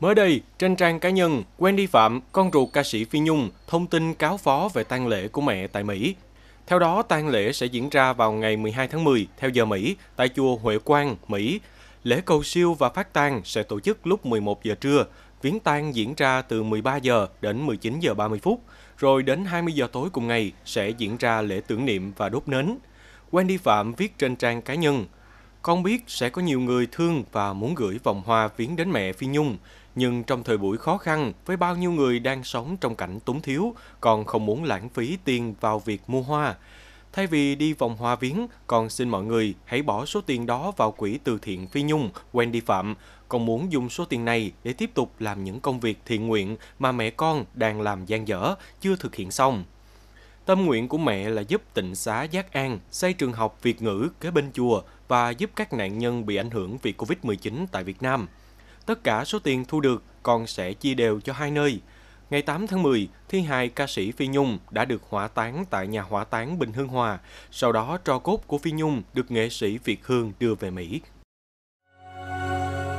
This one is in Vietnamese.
Mới đây, trên trang cá nhân, Wendy Phạm, con ruột ca sĩ Phi Nhung, thông tin cáo phó về tang lễ của mẹ tại Mỹ. Theo đó, tang lễ sẽ diễn ra vào ngày 12 tháng 10 theo giờ Mỹ tại chùa Huệ Quang, Mỹ. Lễ cầu siêu và phát tang sẽ tổ chức lúc 11 giờ trưa. Viếng tang diễn ra từ 13 giờ đến 19 giờ 30 phút, rồi đến 20 giờ tối cùng ngày sẽ diễn ra lễ tưởng niệm và đốt nến. Wendy Phạm viết trên trang cá nhân, con biết sẽ có nhiều người thương và muốn gửi vòng hoa viếng đến mẹ Phi Nhung, nhưng trong thời buổi khó khăn, với bao nhiêu người đang sống trong cảnh túng thiếu, con không muốn lãng phí tiền vào việc mua hoa. Thay vì đi vòng hoa viếng, con xin mọi người hãy bỏ số tiền đó vào quỹ từ thiện Phi Nhung, Wendy Phạm. Con muốn dùng số tiền này để tiếp tục làm những công việc thiện nguyện mà mẹ con đang làm gian dở, chưa thực hiện xong. Tâm nguyện của mẹ là giúp tịnh xá Giác An xây trường học Việt ngữ kế bên chùa và giúp các nạn nhân bị ảnh hưởng vì Covid-19 tại Việt Nam. Tất cả số tiền thu được còn sẽ chia đều cho hai nơi. Ngày 8 tháng 10, thi hài ca sĩ Phi Nhung đã được hỏa táng tại nhà hỏa táng Bình hương Hòa. Sau đó, tro cốt của Phi Nhung được nghệ sĩ Việt Hương đưa về Mỹ